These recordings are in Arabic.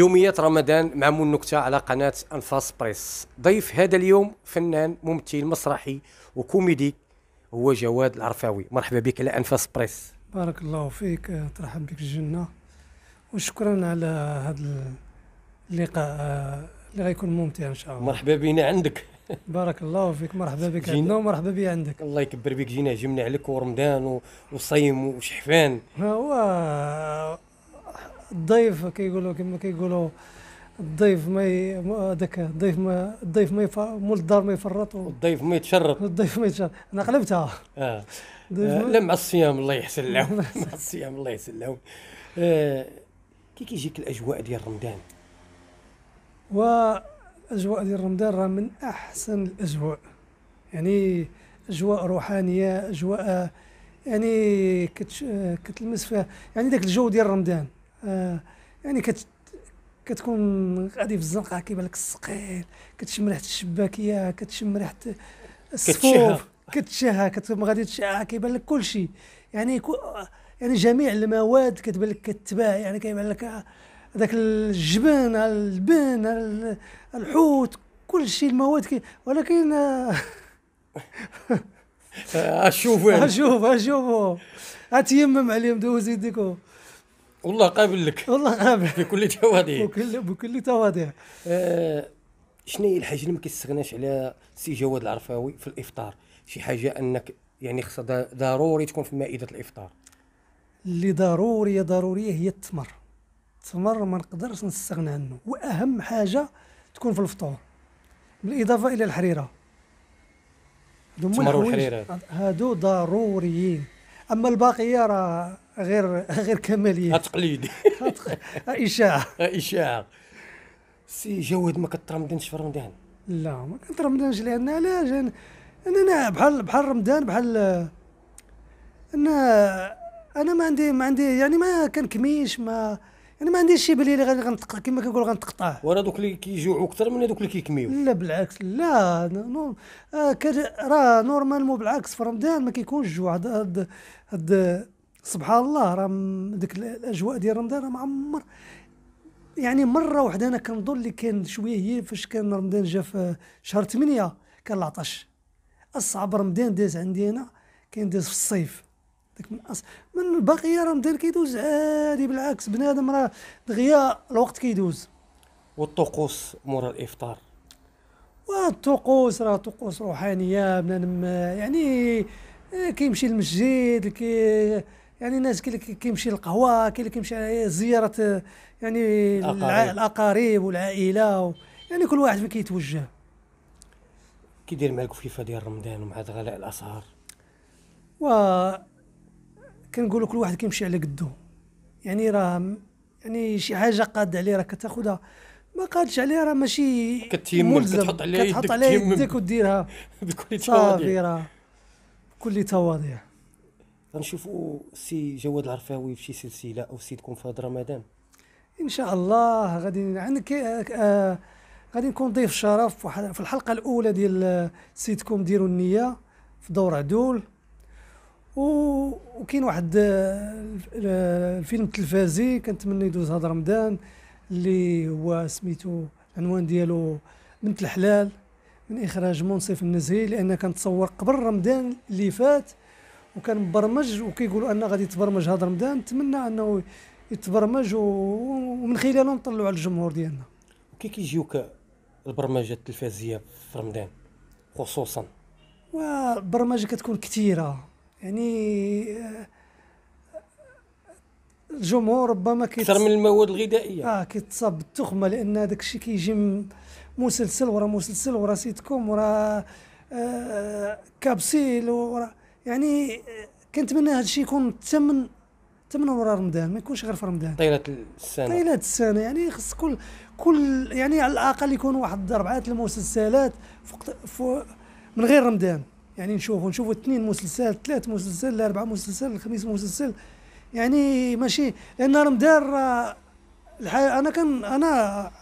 يوميات رمضان مع مول نكتة على قناة أنفاس بريس ضيف هذا اليوم فنان ممثل مسرحي وكوميدي هو جواد العرفاوي مرحبا بك على أنفاس بريس بارك الله فيك ترحب بك الجنة وشكرا على هذا اللقاء اللي غيكون ممتع ان شاء الله مرحبا بنا عندك بارك الله فيك مرحبا بك عندنا ومرحبا بي عندك الله يكبر بك جينا جمنا عليك ورمضان وصيم وشحفان هو الضيف كيقولوا كما كيقولوا الضيف ما هذاك الضيف ما الضيف ما مول الدار ما يفرط الضيف ما يتشرط الضيف ما يتشرط انا قلبتها اه, آه لا مع الصيام الله يحسن لهم مع الصيام الله يحسن لهم آه كي كيجيك الاجواء ديال رمضان والاجواء ديال رمضان راه من احسن الاجواء يعني اجواء روحانيه اجواء يعني كتلمس فيها يعني ذاك الجو ديال رمضان آه، يعني كت كتكون غادي في الزنقه كيبان لك الصقيل كتشم ريحه الشباكيه كتشم ريحه الصفوف كتشهى كتبقى غادي تشعها كيبان لك كل شيء يعني كو يعني جميع المواد كتبان لك كتباع يعني كيبان لك هذاك آه، الجبن البن الحوت كل شيء المواد كي ولكن اشوفوا آه، اشوف اشوفوا اتيمم عليهم دوز يديكم والله قابل لك والله قابل بكل تواضع بكل بكل تواضع آه شنو هي الحاجه اللي ما كيستغناش على سي جواد العرفاوي في الافطار شي حاجه انك يعني خصها ضروري تكون في مائده الافطار اللي ضروريه ضروريه هي التمر التمر ما نقدرش نستغنى عنه واهم حاجه تكون في الفطور بالاضافه الى الحريره التمر والحريره هادو ضروريين اما الباقيه راه غير غير كماليه تقليدي اشاعه اشاعه سي جواد ما كترمدنش في رمضان لا ما كنترمضنش لان علاش انا انا بحال بحال رمضان بحال انا انا ما عندي ما عندي يعني ما كنكميش ما يعني ما عنديش شي بلي اللي غادي غنتقطع كما كنقول غنتقطع ورا دوك اللي كيجوعوا اكثر من هذوك اللي كيكميو لا بالعكس لا آه راه نورمالمون بالعكس في رمضان ما كيكونش جوع هاد هاد سبحان الله راه ديك الاجواء ديال رمضان راه معمر يعني مره واحده انا كنظن اللي كان شويه هي فاش كان رمضان جا في شهر 8 كان العطش اصعب رمضان داز عندي انا كان داز في الصيف داك من أص... من البقيه رمضان كيدوز عادي بالعكس بنادم راه دغيا الوقت كيدوز والطقوس مورا الافطار والطقوس راه طقوس روحانيه بنادم يعني آه، كيمشي للمسجد كي يعني الناس كاين اللي كيمشي للقهوه كاين اللي كيمشي زياره يعني الأقارب. الاقارب والعائله و يعني كل واحد فين كيتوجه كي داير مع الكفيفه ديال رمضان ومع غلاء الاسعار و كنقولوا كل واحد كيمشي على قدو يعني راه يعني شي حاجه قاد عليه راه كتاخذها ما قادش عليه راه ماشي كتيم كتحط عليه كتحط عليه يديك وديرها بكل تواضع صافي راه بكل تواضع غنشوفوا السي جواد العرفاوي في شي سلسله او سيد كونفاد رمضان ان شاء الله غادي عندك آه،, آه غادي نكون ضيف شرف في الحلقه الاولى ديال سيتكم ديروا النيه في دور عدول وكاين واحد آه، آه، الفيلم التلفازي كنتمنى يدوز هذا رمضان اللي هو سميتو عنوان ديالو بنت الحلال من اخراج منصف النزهي لان كان تصور قبل رمضان اللي فات وكان مبرمج وكيقولوا ان غادي يتبرمج هذا رمضان نتمنى انه يتبرمج ومن خلاله نطلعوا على الجمهور ديالنا كي كيجيوك البرمجه التلفازيه في رمضان خصوصا والبرمجه كتكون كثيره يعني آه، الجمهور ربما كيتص... اكثر من المواد الغذائيه اه كيتصاب بالتخمه لان هذاك الشيء كيجي مسلسل ورا مسلسل ورا سيتكوم ورا آه كابسيل ورا يعني آه، كنتمنى هذا الشيء يكون تمن تمن ورا رمضان ما يكونش غير في رمضان طيله السنه طيله السنه يعني خص كل كل يعني على الاقل يكون واحد اربعه المسلسلات فوق من غير رمضان يعني نشوفوا نشوفوا اثنين مسلسل ثلاث مسلسل الأربعة مسلسل الخميس مسلسل يعني ماشي لان رمضان الحاجة انا كان انا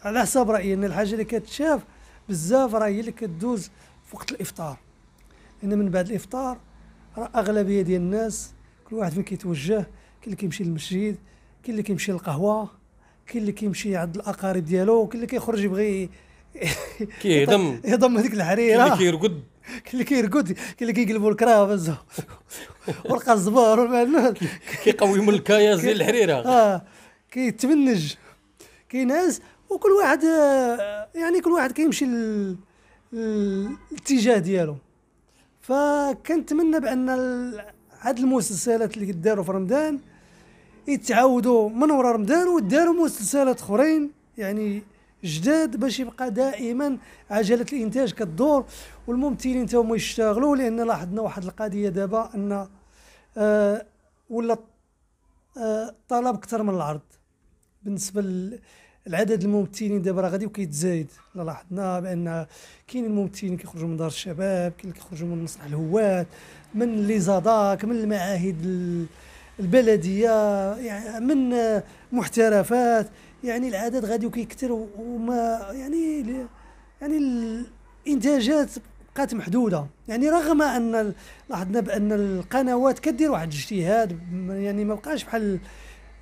على حساب رايي ان الحاجه اللي كتشاف بزاف راه هي اللي كدوز في وقت الافطار لان من بعد الافطار راه اغلبيه ديال الناس كل واحد فين كيتوجه كاين اللي كيمشي للمسجد كاين اللي كيمشي للقهوه كاين اللي كيمشي عند الاقارب ديالو كاين اللي كيخرج يبغي كيهضم يهضم هذيك الحريره كاين اللي كيرقد كاين اللي كيرقد كاين اللي كيقلبوا الكرافز ورقه الزبار من الكاياز ديال الحريره اه كيتمنج كاين ناس وكل واحد آه، يعني كل واحد كيمشي للاتجاه ديالو فكنتمنى بان هاد المسلسلات اللي داروا في رمضان يتعاودوا من ورا رمضان وداروا مسلسلات اخرين يعني جداد باش يبقى دائما عجله الانتاج كتدور والممثلين تاهما يشتغلوا لان لاحظنا واحد القضيه دابا ان آه ولا آه طلب اكثر من العرض بالنسبه العدد الممثلين دابا راه غادي كيتزايد لاحظنا بان كاين الممثلين كيخرجوا من دار الشباب كاين اللي كيخرجوا من مسرح الهواة من لي زاداك من المعاهد البلديه يعني من محترفات يعني العدد غادي كيكثر وما يعني يعني الانتاجات بقات محدوده يعني رغم ان لاحظنا بان القنوات كدير واحد الاجتهاد يعني ما بقاش بحال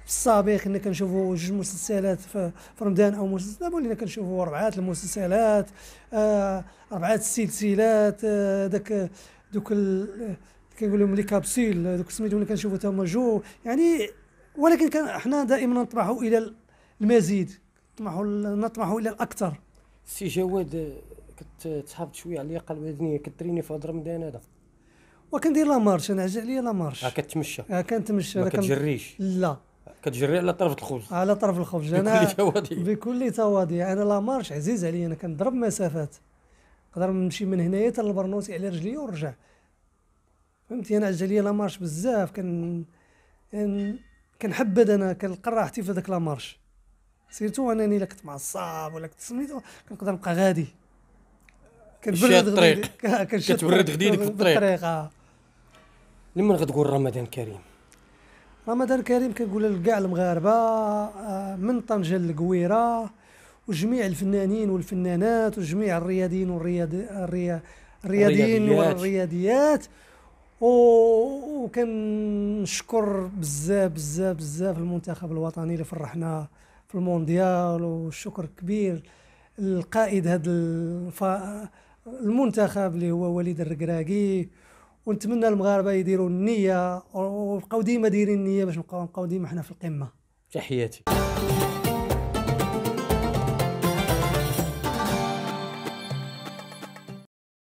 في السابق كنا كنشوفوا جوج مسلسلات في رمضان او مسلسل ولينا كنشوفوا اربعات المسلسلات آه، اربعات السلسلات آه، داك دوك كنقول لهم لي كابسيل دوك سميتهم اللي كنشوفوا تا هما جو يعني ولكن كان حنا دائما نطمحوا الى المزيد نطمحوا نطمحوا الى الاكثر سي جواد كتحافظ شويه على اللياقه البدنيه كتريني في رمضان هذا وكندير لا مارش انا عجب عليا لا مارش آه، كتمشى كنتمشى ما كتجريش لا كتجري على طرف الخبز على طرف الخبز انا بكل تواضع بكل تواضع انا لا مارش عزيز عليا انا كنضرب مسافات نقدر نمشي من هنايا حتى للبرنوسي على رجلي ونرجع فهمتي انا عجل ليا لا مارش بزاف كن كان كنحبد انا كنلقى راحتي في داك لا مارش سيرتو انني الا كنت معصب ولا كنت سميتو كنقدر نبقى غادي كنبرد الطريق كتبرد غديدك في الطريق لمن غتقول رمضان كريم رمضان كريم كنقول لكاع المغاربه آه، من طنجه للقويره وجميع الفنانين والفنانات وجميع الرياضيين والرياضيين الرياضيين والرياضيات وكنشكر بزاف بزاف بزاف المنتخب الوطني اللي فرحنا في المونديال والشكر كبير للقائد هذا المنتخب اللي هو وليد الركراكي ونتمنى المغاربه يديروا النيه ويبقاو ديما دايرين النيه باش نبقاو ديما حنا في القمه تحياتي